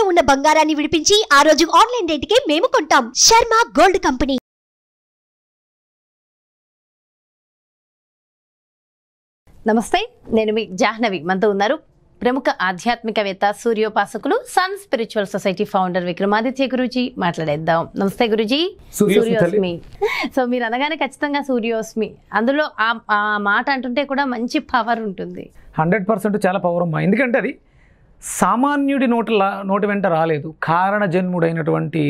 తాకట్టులో ఉన్న బంగారాన్ని విడిపించి ఆ రోజు ఆన్లైన్ రేటుకే మేము కొంటాం శర్మ గోల్డ్ కంపెనీ నమస్తే నేను మీ జాహ్నవి మనతో ఉన్నారు ప్రముఖ ఆధ్యాత్మికవేత్త సూర్యోపాసకులు sun spiritual society founder Vikramaditya Guruji మాట్లాడేద్దాం నమస్తే గురుజీ సూర్యోస్మి సో మీరు అనగానే ఖచ్చితంగా సూర్యోస్మి అందులో ఆ మాట అంటుంటే కూడా మంచి పవర్ ఉంటుంది హండ్రెడ్ పర్సెంట్ చాలా పవర్ ఉమ్మా ఎందుకంటే అది సామాన్యుడి నోటి నోటి వెంట రాలేదు కారణ జన్ముడైనటువంటి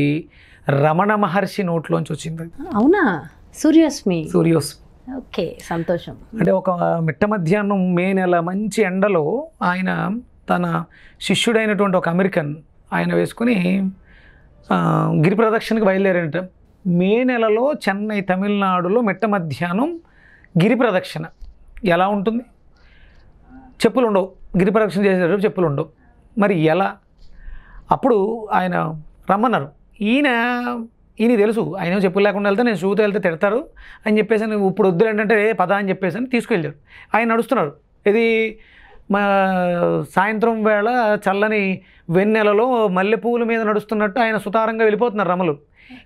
రమణ మహర్షి నోట్లోంచి వచ్చింది అవునా సూర్యోస్మి సూర్యోస్మి ఓకే సంతోషం అంటే ఒక మిట్ట మధ్యాహ్నం మే నెల మంచి ఎండలో ఆయన తన శిష్యుడైనటువంటి ఒక అమెరికన్ ఆయన వేసుకుని గిరి ప్రదక్షిణకి బయలుదేరేట మే నెలలో చెన్నై తమిళనాడులో మిట్ట మధ్యాహ్నం గిరి ప్రదక్షిణ ఎలా ఉంటుంది చెప్పులు ఉండవు గిరి ప్రదక్షిణ చేసేటప్పుడు చెప్పులు ఉండవు మరి ఎలా అప్పుడు ఆయన రమ్మన్నారు ఈయన ఈయన తెలుసు ఆయన చెప్పు లేకుండా వెళ్తే నేను షూతో వెళ్తే తిడతారు అని చెప్పేసి ఇప్పుడు వద్దు ఏంటంటే పద అని చెప్పేసి అని తీసుకువెళ్ళారు ఆయన నడుస్తున్నారు ఇది మా సాయంత్రం వేళ చల్లని వెన్నెలలో మల్లెపూల మీద నడుస్తున్నట్టు ఆయన సుతారంగా వెళ్ళిపోతున్నారు రమలు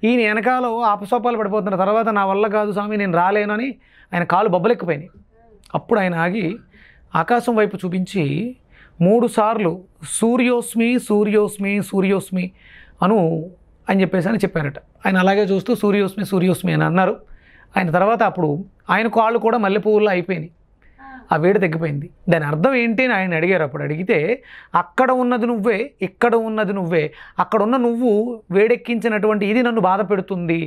ఈయన వెనకాల ఆపసోపాలు పడిపోతున్నారు తర్వాత నా వల్ల కాదు స్వామి నేను రాలేనని ఆయన కాలు బొబ్బలెక్కిపోయినాయి అప్పుడు ఆయన ఆగి ఆకాశం వైపు చూపించి మూడుసార్లు సూర్యోస్మి సూర్యోస్మి సూర్యోస్మి అను అని చెప్పేసి అని చెప్పారట ఆయన అలాగే చూస్తూ సూర్యోస్మి సూర్యోస్మి అని అన్నారు ఆయన తర్వాత అప్పుడు ఆయన కాళ్ళు కూడా మల్లెపువ్వుల్లో అయిపోయినాయి ఆ వేడి తగ్గిపోయింది దాని అర్థం ఏంటి అని ఆయన అడిగారు అప్పుడు అడిగితే అక్కడ ఉన్నది నువ్వే ఇక్కడ ఉన్నది నువ్వే అక్కడ ఉన్న నువ్వు వేడెక్కించినటువంటి ఇది నన్ను బాధ పెడుతుంది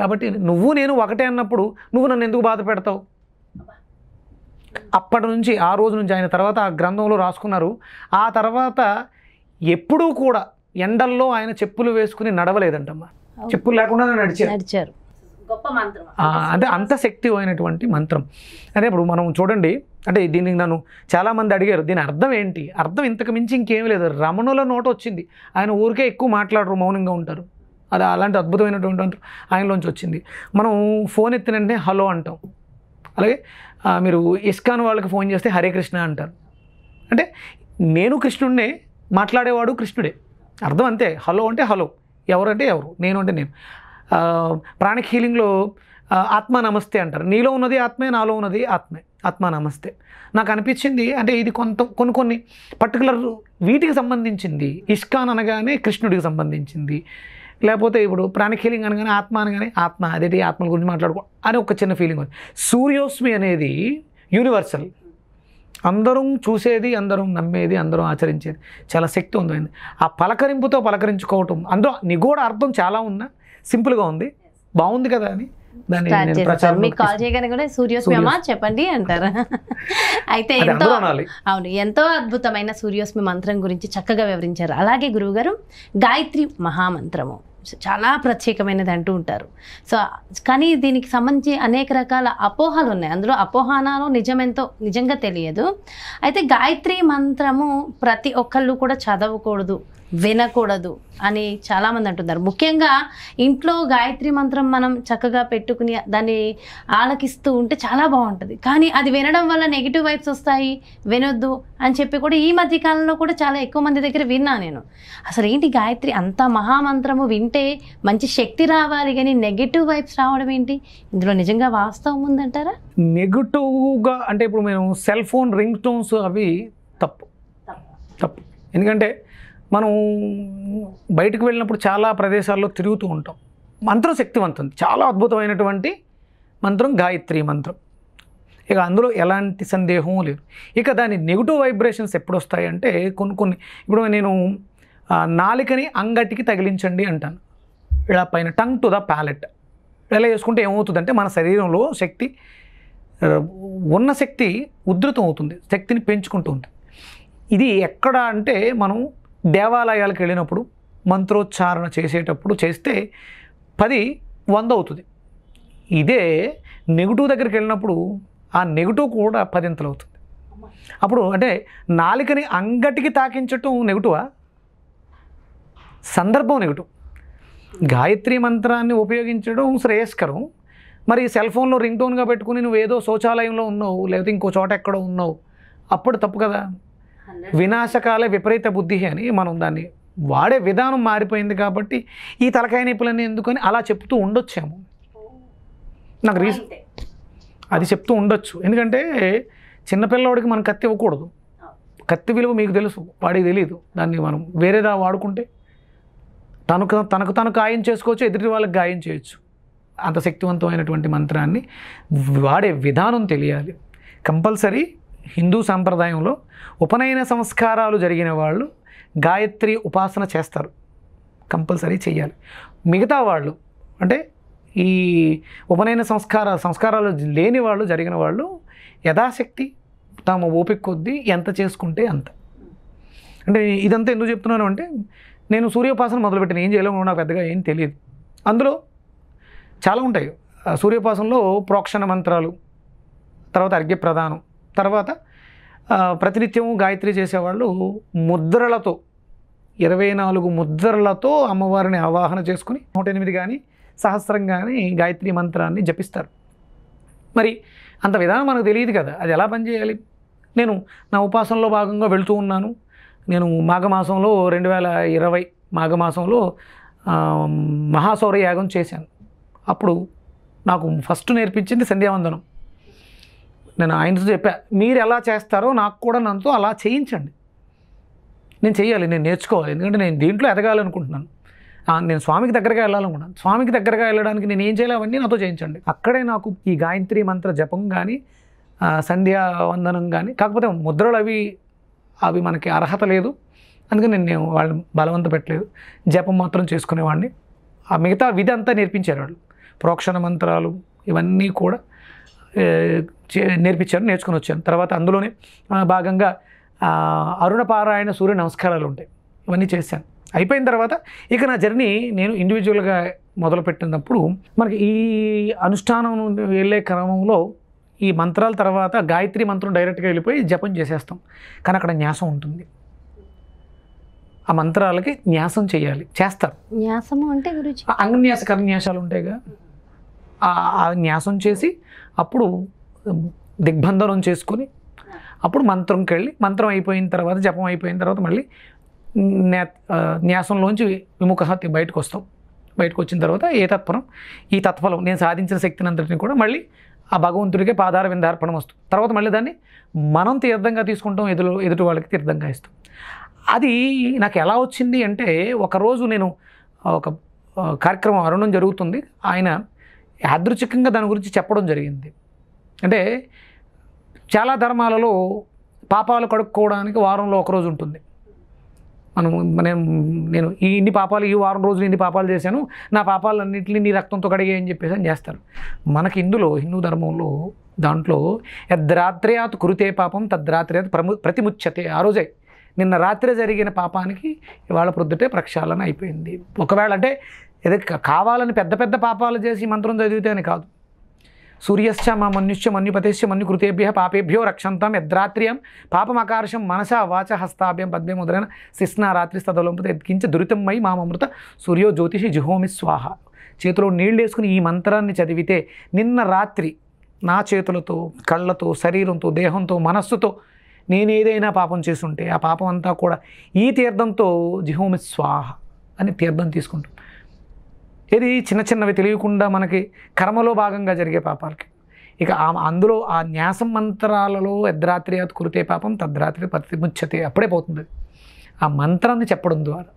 కాబట్టి నువ్వు నేను ఒకటే అన్నప్పుడు నువ్వు నన్ను ఎందుకు బాధ పెడతావు అప్పటి నుంచి ఆ రోజు నుంచి ఆయన తర్వాత ఆ గ్రంథంలో రాసుకున్నారు ఆ తర్వాత ఎప్పుడూ కూడా ఎండల్లో ఆయన చెప్పులు వేసుకుని నడవలేదంటమ్మా చెప్పులు లేకుండా నడిచారు నడిచారు గొప్ప మంత్రం అదే అంత శక్తి అయినటువంటి మంత్రం అదే ఇప్పుడు మనం చూడండి అంటే దీనికి నన్ను చాలామంది అడిగారు దీని అర్థం ఏంటి అర్థం ఇంతకు మించి ఇంకేం లేదు రమణుల నోట వచ్చింది ఆయన ఊరికే ఎక్కువ మాట్లాడరు మౌనంగా ఉంటారు అది అలాంటి అద్భుతమైనటువంటి ఆయనలోంచి వచ్చింది మనం ఫోన్ ఎత్తిన వెంటనే హలో అంటాం అలాగే మీరు ఇస్కాన్ వాళ్ళకి ఫోన్ చేస్తే హరే కృష్ణ అంటారు అంటే నేను కృష్ణుడినే మాట్లాడేవాడు కృష్ణుడే అర్థం అంతే హలో అంటే హలో ఎవరు అంటే ఎవరు నేను అంటే నేను ప్రాణిక్ హీలింగ్లో ఆత్మ నమస్తే అంటారు నీలో ఉన్నది ఆత్మే నాలో ఉన్నది ఆత్మే ఆత్మ నమస్తే నాకు అనిపించింది అంటే ఇది కొంత కొన్ని కొన్ని పర్టికులర్ వీటికి సంబంధించింది ఇష్కాన్ అనగానే కృష్ణుడికి సంబంధించింది లేకపోతే ఇప్పుడు ప్రాణిఖీలింగ్ అనగానే ఆత్మ అనగానే ఆత్మ అదేంటి ఆత్మల గురించి మాట్లాడుకో అని ఒక చిన్న ఫీలింగ్ ఉంది సూర్యోస్మి అనేది యూనివర్సల్ అందరం చూసేది అందరం నమ్మేది అందరం ఆచరించేది చాలా శక్తి ఉంది ఆ పలకరింపుతో పలకరించుకోవటం అందులో కూడా అర్థం చాలా ఉన్నా సింపుల్గా ఉంది బాగుంది కదా అని మీకు కాల్ చేయగానే కూడా సూర్యోస్మయమా చెప్పండి అంటారు అయితే ఎంతో అవును ఎంతో అద్భుతమైన సూర్యోస్మి మంత్రం గురించి చక్కగా వివరించారు అలాగే గురువుగారు గాయత్రి మహామంత్రము చాలా ప్రత్యేకమైనది అంటూ ఉంటారు సో కానీ దీనికి సంబంధించి అనేక రకాల అపోహలు ఉన్నాయి అందులో అపోహానాలో నిజమెంతో నిజంగా తెలియదు అయితే గాయత్రి మంత్రము ప్రతి ఒక్కళ్ళు కూడా చదవకూడదు వినకూడదు అని చాలామంది అంటున్నారు ముఖ్యంగా ఇంట్లో గాయత్రి మంత్రం మనం చక్కగా పెట్టుకుని దాన్ని ఆలకిస్తూ ఉంటే చాలా బాగుంటుంది కానీ అది వినడం వల్ల నెగిటివ్ వైబ్స్ వస్తాయి వినొద్దు అని చెప్పి కూడా ఈ మధ్య కాలంలో కూడా చాలా ఎక్కువ మంది దగ్గర విన్నా నేను అసలు ఏంటి గాయత్రి అంత మహామంత్రము వింటే మంచి శక్తి రావాలి కానీ నెగిటివ్ వైబ్స్ రావడం ఏంటి ఇందులో నిజంగా వాస్తవం ఉందంటారా నెగిటివ్గా అంటే ఇప్పుడు మేము సెల్ ఫోన్ రింగ్ టోన్స్ అవి తప్పు తప్పు ఎందుకంటే మనం బయటకు వెళ్ళినప్పుడు చాలా ప్రదేశాల్లో తిరుగుతూ ఉంటాం మంత్రం శక్తివంతం చాలా అద్భుతమైనటువంటి మంత్రం గాయత్రి మంత్రం ఇక అందులో ఎలాంటి సందేహం లేదు ఇక దాని నెగిటివ్ వైబ్రేషన్స్ ఎప్పుడు వస్తాయంటే కొన్ని కొన్ని ఇప్పుడు నేను నాలికని అంగటికి తగిలించండి అంటాను ఇలా పైన టంగ్ టు ద ప్యాలెట్ ఇలా చేసుకుంటే ఏమవుతుందంటే మన శరీరంలో శక్తి ఉన్న శక్తి ఉధృతం అవుతుంది శక్తిని పెంచుకుంటుంది ఇది ఎక్కడ అంటే మనం దేవాలయాలకు వెళ్ళినప్పుడు మంత్రోచ్చారణ చేసేటప్పుడు చేస్తే పది వంద అవుతుంది ఇదే నెగిటివ్ దగ్గరికి వెళ్ళినప్పుడు ఆ నెగిటివ్ కూడా పదింతలు అవుతుంది అప్పుడు అంటే నాలికని అంగటికి తాకించటం నెగిటివా సందర్భం నెగిటివ్ గాయత్రి మంత్రాన్ని ఉపయోగించడం శ్రేయస్కరం మరి సెల్ ఫోన్లో రింగ్ టోన్గా పెట్టుకుని నువ్వు ఏదో శౌచాలయంలో ఉన్నావు లేకపోతే ఇంకో చోట ఎక్కడో ఉన్నావు అప్పుడు తప్పు కదా వినాశకాల విపరీత బుద్ధి అని మనం దాన్ని వాడే విధానం మారిపోయింది కాబట్టి ఈ తలకాయ నొప్పులన్నీ ఎందుకని అలా చెప్తూ ఉండొచ్చాము నాకు రీజన్ అది చెప్తూ ఉండొచ్చు ఎందుకంటే చిన్నపిల్లవాడికి మనం కత్తి ఇవ్వకూడదు కత్తి విలువ మీకు తెలుసు వాడికి తెలియదు దాన్ని మనం వేరేదా వాడుకుంటే తనకు తనకు తను గాయం చేసుకోవచ్చు ఎదుటి వాళ్ళకి గాయం చేయొచ్చు అంత శక్తివంతమైనటువంటి మంత్రాన్ని వాడే విధానం తెలియాలి కంపల్సరీ హిందూ సాంప్రదాయంలో ఉపనయన సంస్కారాలు జరిగిన వాళ్ళు గాయత్రి ఉపాసన చేస్తారు కంపల్సరీ చేయాలి మిగతా వాళ్ళు అంటే ఈ ఉపనయన సంస్కార సంస్కారాలు లేని వాళ్ళు జరిగిన వాళ్ళు యథాశక్తి తాము ఓపిక కొద్దీ ఎంత చేసుకుంటే అంత అంటే ఇదంతా ఎందుకు చెప్తున్నాను అంటే నేను సూర్యోపాసన మొదలుపెట్టిన ఏం చేయలేము నాకు పెద్దగా ఏం తెలియదు అందులో చాలా ఉంటాయి సూర్యోపాసనలో ప్రోక్షణ మంత్రాలు తర్వాత అర్ఘ్య ప్రధానం తర్వాత ప్రతినిత్యము గాయత్రి చేసేవాళ్ళు ముద్రలతో ఇరవై నాలుగు ముద్రలతో అమ్మవారిని ఆవాహన చేసుకుని నూట ఎనిమిది కానీ సహస్రం కానీ గాయత్రి మంత్రాన్ని జపిస్తారు మరి అంత విధానం మనకు తెలియదు కదా అది ఎలా పనిచేయాలి నేను నా ఉపాసనలో భాగంగా వెళుతూ ఉన్నాను నేను మాఘమాసంలో రెండు వేల ఇరవై మాఘమాసంలో మహాసౌర యాగం చేశాను అప్పుడు నాకు ఫస్ట్ నేర్పించింది సంధ్యావందనం నేను ఆయనతో చెప్పా మీరు ఎలా చేస్తారో నాకు కూడా నన్నుతో అలా చేయించండి నేను చేయాలి నేను నేర్చుకోవాలి ఎందుకంటే నేను దీంట్లో ఎదగాలనుకుంటున్నాను నేను స్వామికి దగ్గరగా వెళ్ళాలనుకున్నాను స్వామికి దగ్గరగా వెళ్ళడానికి నేను ఏం చేయాలి అవన్నీ నాతో చేయించండి అక్కడే నాకు ఈ గాయత్రి మంత్ర జపం కానీ సంధ్యా వందనం కానీ కాకపోతే ముద్రలు అవి అవి మనకి అర్హత లేదు అందుకని నేను నేను వాళ్ళు బలవంత పెట్టలేదు జపం మాత్రం చేసుకునేవాడిని ఆ మిగతా విధి అంతా నేర్పించారు వాళ్ళు ప్రోక్షణ మంత్రాలు ఇవన్నీ కూడా నేర్పించారు నేర్చుకుని వచ్చాను తర్వాత అందులోనే భాగంగా అరుణపారాయణ సూర్య నమస్కారాలు ఉంటాయి ఇవన్నీ చేశాను అయిపోయిన తర్వాత ఇక నా జర్నీ నేను ఇండివిజువల్గా మొదలుపెట్టినప్పుడు మనకి ఈ అనుష్ఠానం వెళ్ళే క్రమంలో ఈ మంత్రాల తర్వాత గాయత్రి మంత్రం డైరెక్ట్గా వెళ్ళిపోయి జపం చేసేస్తాం కానీ అక్కడ న్యాసం ఉంటుంది ఆ మంత్రాలకి న్యాసం చేయాలి చేస్తారు న్యాసము అంటే గురించి అంగన్యాస కన్యాసాలు ఉంటాయిగా ఆ న్యాసం చేసి అప్పుడు దిగ్బంధనం చేసుకొని అప్పుడు మంత్రంకి వెళ్ళి మంత్రం అయిపోయిన తర్వాత జపం అయిపోయిన తర్వాత మళ్ళీ న్యాసంలోంచి విముఖహత్య బయటకు వస్తాం బయటకు వచ్చిన తర్వాత ఏ తత్పరం ఈ తత్ఫలం నేను సాధించిన శక్తిని అంతటిని కూడా మళ్ళీ ఆ భగవంతుడికే పాదార విందార్పణం వస్తుంది తర్వాత మళ్ళీ దాన్ని మనం తీర్థంగా తీసుకుంటాం ఎదురు ఎదుటి వాళ్ళకి తీర్థంగా ఇస్తాం అది నాకు ఎలా వచ్చింది అంటే ఒకరోజు నేను ఒక కార్యక్రమం అరుణం జరుగుతుంది ఆయన యాదృచ్ఛికంగా దాని గురించి చెప్పడం జరిగింది అంటే చాలా ధర్మాలలో పాపాలు కడుక్కోవడానికి వారంలో ఒకరోజు ఉంటుంది మనం నేను నేను ఈ ఇన్ని పాపాలు ఈ వారం రోజులు ఇన్ని పాపాలు చేశాను నా పాపాలన్నింటినీ నీ రక్తంతో కడిగాయని చెప్పేసి అని చేస్తారు మనకి ఇందులో హిందూ ధర్మంలో దాంట్లో యద్రాత్రయాత్ కురితే పాపం తద్రాత్రయాత్ ప్రము ప్రతిముచ్చతే ఆ రోజే నిన్న రాత్రి జరిగిన పాపానికి ఇవాళ ప్రొద్దుటే ప్రక్షాళన అయిపోయింది ఒకవేళ అంటే ఏదో కావాలని పెద్ద పెద్ద పాపాలు చేసి మంత్రం చదివితే అని కాదు సూర్యశ్చ మా మనుష్య మన్యుపతేశ్చ మన్యు కృతేభ్య పాపేభ్యో రక్షంతం యద్రాత్ర్యం పాపమకార్షం మనస వాచ హస్తాభ్యం పద్మే ముద్రైన శిష్ణ రాత్రి స్థలంపతి ఎత్కించి దురితమ్మై మామృత సూర్యో జ్యోతిషి జుహోమి స్వాహ చేతిలో నీళ్ళు వేసుకుని ఈ మంత్రాన్ని చదివితే నిన్న రాత్రి నా చేతులతో కళ్ళతో శరీరంతో దేహంతో మనస్సుతో నేనేదైనా పాపం చేసుంటే ఆ పాపం అంతా కూడా ఈ తీర్థంతో జిహోమి స్వాహ అని తీర్థం తీసుకుంటాం ఇది చిన్న చిన్నవి తెలియకుండా మనకి కర్మలో భాగంగా జరిగే పాపాలకి ఇక అందులో ఆ న్యాస మంత్రాలలో యద్రాత్రి అది కురితే పాపం తద్రాత్రి ప్రతిముచ్చతే అప్పుడే పోతుంది ఆ మంత్రాన్ని చెప్పడం ద్వారా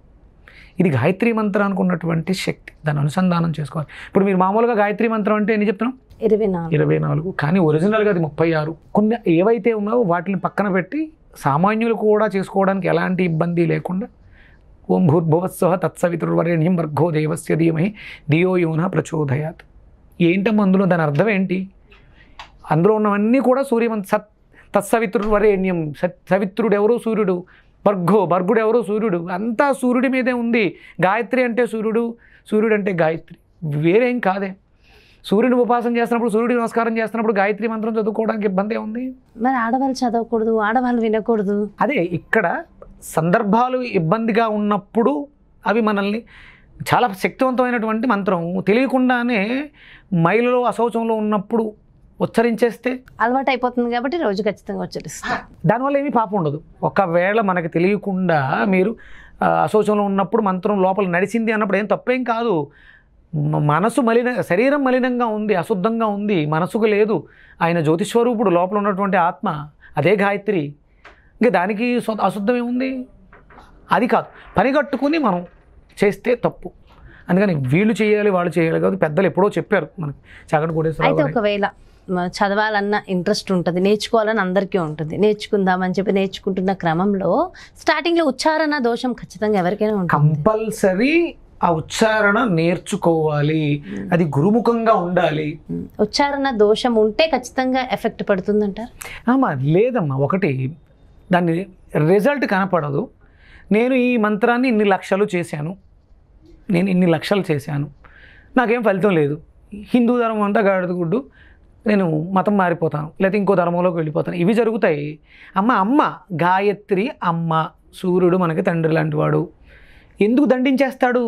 ఇది గాయత్రి మంత్రానికి ఉన్నటువంటి శక్తి దాన్ని అనుసంధానం చేసుకోవాలి ఇప్పుడు మీరు మామూలుగా గాయత్రి మంత్రం అంటే ఎన్ని చెప్తున్నాం ఇరవై నాలుగు ఇరవై నాలుగు కానీ ఒరిజినల్గా అది ముప్పై ఆరు కొన్ని ఏవైతే ఉన్నావో వాటిని పక్కన పెట్టి సామాన్యులు కూడా చేసుకోవడానికి ఎలాంటి ఇబ్బంది లేకుండా ఓం భూర్భువత్సవ తత్సవితుర్వరేణ్యం వర్గో దేవస్య ధీమహి దియో యోన ప్రచోదయాత్ ఏంటం అందులో దాని అర్థం ఏంటి అందులో ఉన్నవన్నీ కూడా సూర్యవంత్ సత్ తత్సవితుర్వరేణ్యం సత్ సవిత్రుడు ఎవరో సూర్యుడు భర్గో భర్గుడు ఎవరో సూర్యుడు అంతా సూర్యుడి మీదే ఉంది గాయత్రి అంటే సూర్యుడు సూర్యుడు అంటే గాయత్రి వేరేం కాదే సూర్యుని ఉపాసన చేస్తున్నప్పుడు సూర్యుడి నమస్కారం చేస్తున్నప్పుడు గాయత్రి మంత్రం చదువుకోవడానికి ఇబ్బంది ఉంది మరి ఆడవాళ్ళు చదవకూడదు ఆడవాళ్ళు వినకూడదు అదే ఇక్కడ సందర్భాలు ఇబ్బందిగా ఉన్నప్పుడు అవి మనల్ని చాలా శక్తివంతమైనటువంటి మంత్రం తెలియకుండానే మైలులో అశౌచంలో ఉన్నప్పుడు ఉచ్చరించేస్తే అలవాటు అయిపోతుంది కాబట్టి రోజు ఖచ్చితంగా ఉచ్చరిస్తాం దానివల్ల ఏమీ పాపం ఉండదు ఒకవేళ మనకు తెలియకుండా మీరు అశోచంలో ఉన్నప్పుడు మంత్రం లోపల నడిచింది అన్నప్పుడు ఏం తప్పేం కాదు మనసు మలిన శరీరం మలినంగా ఉంది అశుద్ధంగా ఉంది మనసుకు లేదు ఆయన జ్యోతిస్వరూపుడు లోపల ఉన్నటువంటి ఆత్మ అదే గాయత్రి ఇంకా దానికి అశుద్ధం ఏముంది అది కాదు పని కట్టుకుని మనం చేస్తే తప్పు అందుకని వీళ్ళు చేయాలి వాళ్ళు చేయాలి కాదు పెద్దలు ఎప్పుడో చెప్పారు మనకి చగన్ కూడా అయితే ఒకవేళ చదవాలన్న ఇంట్రెస్ట్ ఉంటుంది నేర్చుకోవాలని అందరికీ ఉంటుంది నేర్చుకుందామని చెప్పి నేర్చుకుంటున్న క్రమంలో స్టార్టింగ్లో ఉచ్చారణ దోషం ఖచ్చితంగా ఎవరికైనా ఉంటుంది కంపల్సరీ ఆ ఉచ్చారణ నేర్చుకోవాలి అది గురుముఖంగా ఉండాలి ఉచ్చారణ దోషం ఉంటే ఖచ్చితంగా ఎఫెక్ట్ పడుతుందంటారు లేదమ్మా ఒకటి దాన్ని రిజల్ట్ కనపడదు నేను ఈ మంత్రాన్ని ఇన్ని లక్షలు చేశాను నేను ఇన్ని లక్షలు చేశాను నాకేం ఫలితం లేదు హిందూ ధర్మం అంతా గాడుగుడ్డు నేను మతం మారిపోతాను లేకపోతే ఇంకో ధర్మంలోకి వెళ్ళిపోతాను ఇవి జరుగుతాయి అమ్మ అమ్మ గాయత్రి అమ్మ సూర్యుడు మనకి తండ్రి లాంటివాడు ఎందుకు దండించేస్తాడు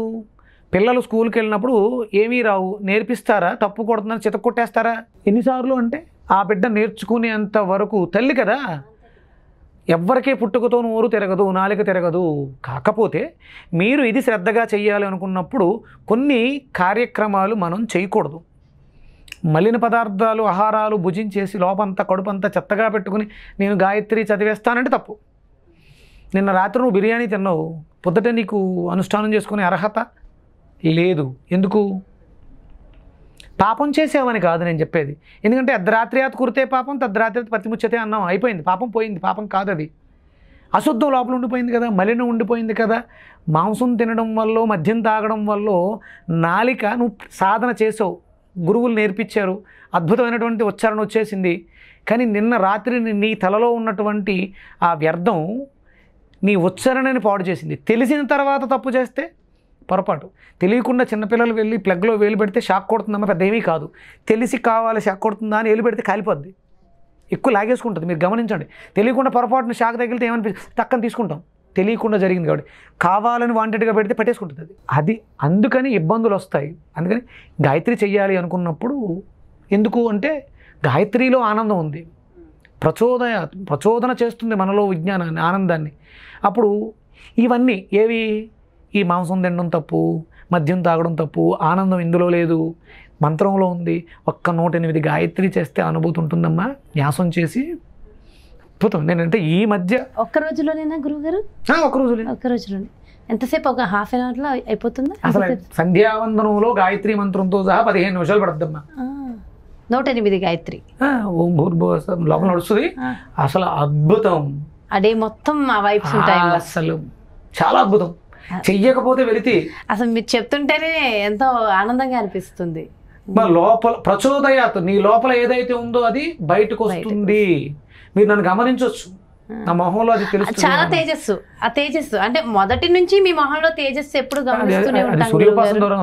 పిల్లలు స్కూల్కి వెళ్ళినప్పుడు ఏమీ రావు నేర్పిస్తారా తప్పు కొడుతుందని చితక్కొట్టేస్తారా ఎన్నిసార్లు అంటే ఆ బిడ్డ నేర్చుకునేంత వరకు తల్లి కదా ఎవ్వరికీ పుట్టుకతో నోరు తిరగదు నాలిక తిరగదు కాకపోతే మీరు ఇది శ్రద్ధగా చేయాలి అనుకున్నప్పుడు కొన్ని కార్యక్రమాలు మనం చేయకూడదు మలిన పదార్థాలు ఆహారాలు భుజించేసి లోపంతా కడుపంతా చెత్తగా పెట్టుకుని నేను గాయత్రి చదివేస్తానంటే తప్పు నిన్న రాత్రి నువ్వు బిర్యానీ తిన్నావు పొద్దుట నీకు అనుష్ఠానం చేసుకునే అర్హత లేదు ఎందుకు పాపం చేసేవని కాదు నేను చెప్పేది ఎందుకంటే అర్ధరాత్రియాత్ కురితే పాపం తద్రాత్రి పత్తిముచ్చతే అన్నాం అయిపోయింది పాపం పోయింది పాపం కాదు అది అశుద్ధం లోపల ఉండిపోయింది కదా మలినం ఉండిపోయింది కదా మాంసం తినడం వల్ల మద్యం తాగడం వల్ల నాలిక నువ్వు సాధన చేసావు గురువులు నేర్పించారు అద్భుతమైనటువంటి ఉచ్చారణ వచ్చేసింది కానీ నిన్న రాత్రి నీ తలలో ఉన్నటువంటి ఆ వ్యర్థం నీ ఉచ్చారణని పాడు చేసింది తెలిసిన తర్వాత తప్పు చేస్తే పొరపాటు తెలియకుండా చిన్నపిల్లలు వెళ్ళి ప్లగ్లో వేలు పెడితే షాక్ కొడుతుందమ్మా పెద్ద ఏమీ కాదు తెలిసి కావాలి షాక్ కొడుతుందా అని వేలు పెడితే కాలిపోద్ది ఎక్కువ లాగేసుకుంటుంది మీరు గమనించండి తెలియకుండా పొరపాటున షాక్ తగిలితే ఏమనిపిస్తుంది టక్కన తీసుకుంటాం తెలియకుండా జరిగింది కాబట్టి కావాలని వాంటెడ్గా పెడితే పెట్టేసుకుంటుంది అది అది అందుకని ఇబ్బందులు వస్తాయి అందుకని గాయత్రి చెయ్యాలి అనుకున్నప్పుడు ఎందుకు అంటే గాయత్రిలో ఆనందం ఉంది ప్రచోదన ప్రచోదన చేస్తుంది మనలో విజ్ఞానాన్ని ఆనందాన్ని అప్పుడు ఇవన్నీ ఏవి ఈ మాంసం తినడం తప్పు మద్యం తాగడం తప్పు ఆనందం ఇందులో లేదు మంత్రంలో ఉంది ఒక్క నూట ఎనిమిది గాయత్రి చేస్తే అనుభూతి ఉంటుందమ్మా న్యాసం చేసి అద్భుతం నేనంటే ఈ మధ్య ఒక్క రోజులోనేనా గారు ఒక్క రోజులో ఒక్క రోజులోనే ఎంతసేపు ఒక హాఫ్ అన్ అవర్లో అయిపోతుంది అసలు సంధ్యావందనంలో గాయత్రి మంత్రంతో సహా పదిహేను నిమిషాలు పడద్దమ్మా నూట ఎనిమిది గాయత్రి ఓం భూర్భువ లోపల నడుస్తుంది అసలు అద్భుతం అదే మొత్తం ఆ వైబ్స్ ఉంటాయి అసలు చాలా అద్భుతం చెయ్యకపోతే వెళితే అసలు మీరు చెప్తుంటేనే ఎంతో ఆనందంగా అనిపిస్తుంది మా లోపల ప్రచోదయాత్ నీ లోపల ఏదైతే ఉందో అది బయటకు వస్తుంది మీరు నన్ను గమనించవచ్చు నా మొహంలో అది తెలుసు చాలా తేజస్సు ఆ తేజస్సు అంటే మొదటి నుంచి మీ మొహంలో తేజస్సు ఎప్పుడు సూర్యోపాసన ద్వారా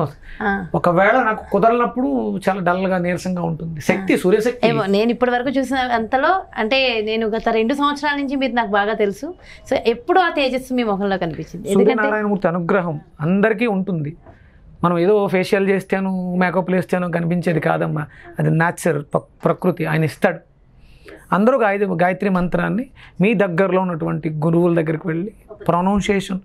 ఒకవేళ నాకు కుదరనప్పుడు చాలా డల్ గా నీరసంగా ఉంటుంది శక్తి సూర్యశక్తి ఏమో నేను ఇప్పటి వరకు చూసిన అంతలో అంటే నేను గత రెండు సంవత్సరాల నుంచి మీరు నాకు బాగా తెలుసు సో ఎప్పుడు ఆ తేజస్సు మీ మొహంలో కనిపించింది సూర్యనారాయణమూర్తి అనుగ్రహం అందరికీ ఉంటుంది మనం ఏదో ఫేషియల్ చేస్తాను మేకప్లు వేస్తాను కనిపించేది కాదమ్మా అది న్యాచురల్ ప్రకృతి ఆయన ఇస్తాడు అందరూ గాయ గాయత్రి మంత్రాన్ని మీ దగ్గరలో ఉన్నటువంటి గురువుల దగ్గరికి వెళ్ళి ప్రొనౌన్సియేషన్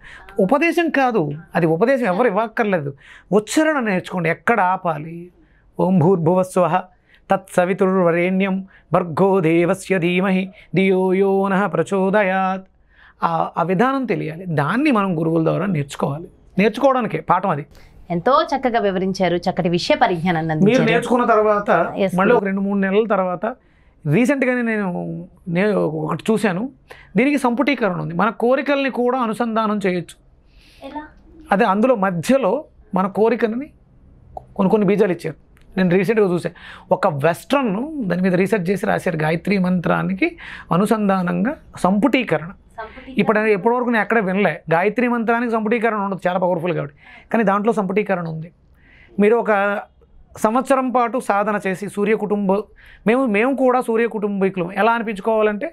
ఉపదేశం కాదు అది ఉపదేశం ఎవరు ఇవ్వక్కర్లేదు ఉచ్చరణ నేర్చుకోండి ఎక్కడ ఆపాలి ఓం భూర్భువస్వ తత్సవితుర్వరేణ్యం భర్గో దేవస్య ధీమహి దియో యో నః ప్రచోదయాత్ ఆ విధానం తెలియాలి దాన్ని మనం గురువుల ద్వారా నేర్చుకోవాలి నేర్చుకోవడానికే పాఠం అది ఎంతో చక్కగా వివరించారు చక్కటి విషయ పరిజ్ఞానం మీరు నేర్చుకున్న తర్వాత మళ్ళీ ఒక రెండు మూడు నెలల తర్వాత రీసెంట్గానే నేను నేను ఒకటి చూశాను దీనికి సంపుటీకరణ ఉంది మన కోరికల్ని కూడా అనుసంధానం చేయొచ్చు అదే అందులో మధ్యలో మన కోరికని కొన్ని కొన్ని బీజాలు ఇచ్చారు నేను రీసెంట్గా చూసాను ఒక వెస్ట్రన్ దాని మీద రీసెర్చ్ చేసి రాశారు గాయత్రి మంత్రానికి అనుసంధానంగా సంపుటీకరణ ఇప్పుడు ఎప్పటి వరకు నేను ఎక్కడ వినలే గాయత్రి మంత్రానికి సంపుటీకరణ ఉండదు చాలా పవర్ఫుల్ కాబట్టి కానీ దాంట్లో సంపుటీకరణ ఉంది మీరు ఒక సంవత్సరం పాటు సాధన చేసి సూర్య కుటుంబ మేము మేము కూడా సూర్య కుటుంబీకులం ఎలా అనిపించుకోవాలంటే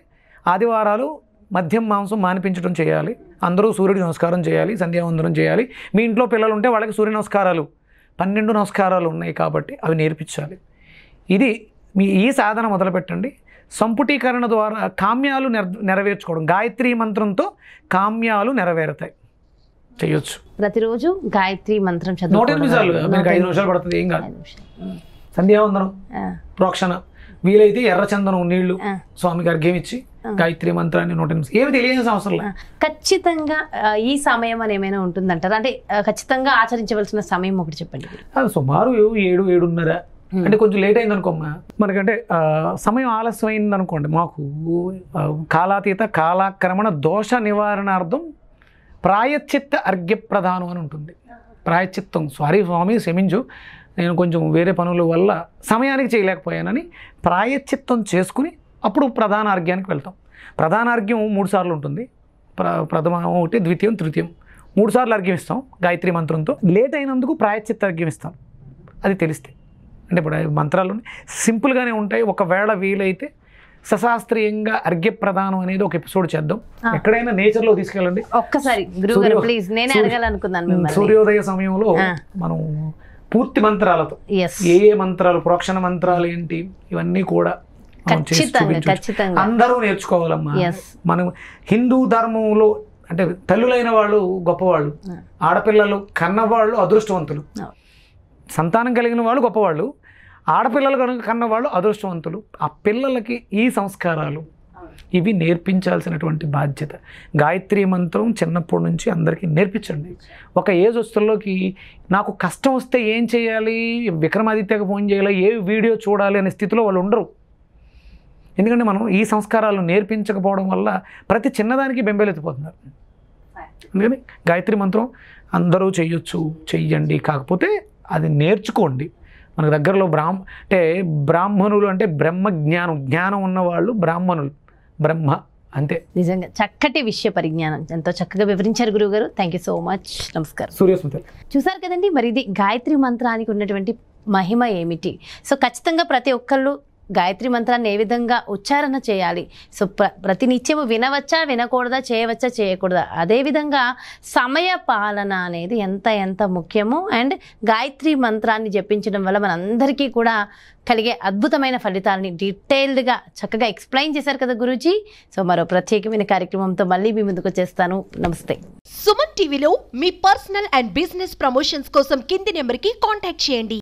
ఆదివారాలు మద్యం మాంసం మానిపించడం చేయాలి అందరూ సూర్యుడి నమస్కారం చేయాలి సంధ్యావందనం చేయాలి మీ ఇంట్లో పిల్లలు ఉంటే వాళ్ళకి సూర్య నమస్కారాలు పన్నెండు నమస్కారాలు ఉన్నాయి కాబట్టి అవి నేర్పించాలి ఇది మీ ఈ సాధన మొదలుపెట్టండి సంపుటీకరణ ద్వారా కామ్యాలు నెర నెరవేర్చుకోవడం గాయత్రీ మంత్రంతో కామ్యాలు నెరవేరుతాయి చేయొచ్చు ప్రతిరోజు గాయత్రి మంత్రం చదువు మీకు ఐదు నిమిషాలు పడుతుంది ఏం కాదు సంధ్యావందనం ప్రోక్షణ వీలైతే ఎర్రచందనం నీళ్లు స్వామి గారికి ఇచ్చి గాయత్రి మంత్రాన్ని నూట ఏమి తెలియని అవసరం ఖచ్చితంగా ఈ సమయం అని ఏమైనా ఉంటుందంటారా అంటే ఖచ్చితంగా ఆచరించవలసిన సమయం ఒకటి చెప్పండి సుమారు ఏడు ఏడున్నర అంటే కొంచెం లేట్ అయింది అనుకోమ్మా మనకంటే సమయం ఆలస్యం అయింది అనుకోండి మాకు కాలాతీత కాలక్రమణ దోష నివారణార్థం ప్రాయచిత్త అర్ఘ్యప్రధానం అని ఉంటుంది ప్రాయచిత్తం సారీ స్వామి క్షమించు నేను కొంచెం వేరే పనుల వల్ల సమయానికి చేయలేకపోయానని ప్రాయచిత్తం చేసుకుని అప్పుడు ప్రధాన అర్ఘ్యానికి వెళ్తాం ప్రధాన అర్ఘ్యం మూడు సార్లు ఉంటుంది ప్ర ప్రథమం ఒకటి ద్వితీయం తృతీయం మూడు సార్లు అర్ఘ్యం ఇస్తాం గాయత్రి మంత్రంతో లేట్ అయినందుకు ప్రాయచిత్త అర్ఘ్యం ఇస్తాం అది తెలిస్తే అంటే ఇప్పుడు మంత్రాలు సింపుల్గానే ఉంటాయి ఒకవేళ వీలైతే సశాస్త్రీయంగా అర్ఘ్యప్రదానం అనేది ఒక ఎపిసోడ్ చేద్దాం ఎక్కడైనా నేచర్ లో తీసుకెళ్ళండి ఒక్కసారి ప్లీజ్ నేనే సూర్యోదయ సమయంలో మనం పూర్తి మంత్రాలతో ఏ ఏ మంత్రాలు ప్రోక్షణ మంత్రాలు ఏంటి ఇవన్నీ కూడా అందరూ నేర్చుకోవాలమ్మా మనం హిందూ ధర్మంలో అంటే తల్లులైన వాళ్ళు గొప్పవాళ్ళు ఆడపిల్లలు కన్నవాళ్ళు అదృష్టవంతులు సంతానం కలిగిన వాళ్ళు గొప్పవాళ్ళు ఆడపిల్లలు కనుక కన్నవాళ్ళు అదృష్టవంతులు ఆ పిల్లలకి ఈ సంస్కారాలు ఇవి నేర్పించాల్సినటువంటి బాధ్యత గాయత్రి మంత్రం చిన్నప్పటి నుంచి అందరికీ నేర్పించండి ఒక ఏజ్ వస్తుల్లోకి నాకు కష్టం వస్తే ఏం చేయాలి విక్రమాదిత్యకు ఫోన్ చేయాలి ఏ వీడియో చూడాలి అనే స్థితిలో వాళ్ళు ఉండరు ఎందుకంటే మనం ఈ సంస్కారాలు నేర్పించకపోవడం వల్ల ప్రతి చిన్నదానికి బెంబేలెత్తిపోతున్నారు అందుకని గాయత్రి మంత్రం అందరూ చేయొచ్చు చెయ్యండి కాకపోతే అది నేర్చుకోండి మనకు దగ్గరలో బ్రాహ్ అంటే బ్రాహ్మణులు అంటే బ్రహ్మ జ్ఞానం జ్ఞానం ఉన్నవాళ్ళు బ్రాహ్మణులు బ్రహ్మ అంతే నిజంగా చక్కటి విషయ పరిజ్ఞానం ఎంతో చక్కగా వివరించారు గురువుగారు థ్యాంక్ యూ సో మచ్ నమస్కారం సూర్యస్మృతి చూసారు కదండి మరి ఇది గాయత్రి మంత్రానికి ఉన్నటువంటి మహిమ ఏమిటి సో ఖచ్చితంగా ప్రతి ఒక్కళ్ళు గాయత్రి మంత్రాన్ని ఏ విధంగా ఉచ్చారణ చేయాలి సో ప్ర ప్రతినిత్యము వినవచ్చా వినకూడదా చేయవచ్చా చేయకూడదా అదేవిధంగా సమయ పాలన అనేది ఎంత ఎంత ముఖ్యమో అండ్ గాయత్రి మంత్రాన్ని జపించడం వల్ల మనందరికీ కూడా కలిగే అద్భుతమైన ఫలితాలని డీటెయిల్డ్గా చక్కగా ఎక్స్ప్లెయిన్ చేశారు కదా గురూజీ సో మరో ప్రత్యేకమైన కార్యక్రమంతో మళ్ళీ మీ ముందుకు వచ్చేస్తాను నమస్తే సుమన్ టీవీలో మీ పర్సనల్ అండ్ బిజినెస్ ప్రమోషన్స్ కోసం కింది నెంబర్కి కాంటాక్ట్ చేయండి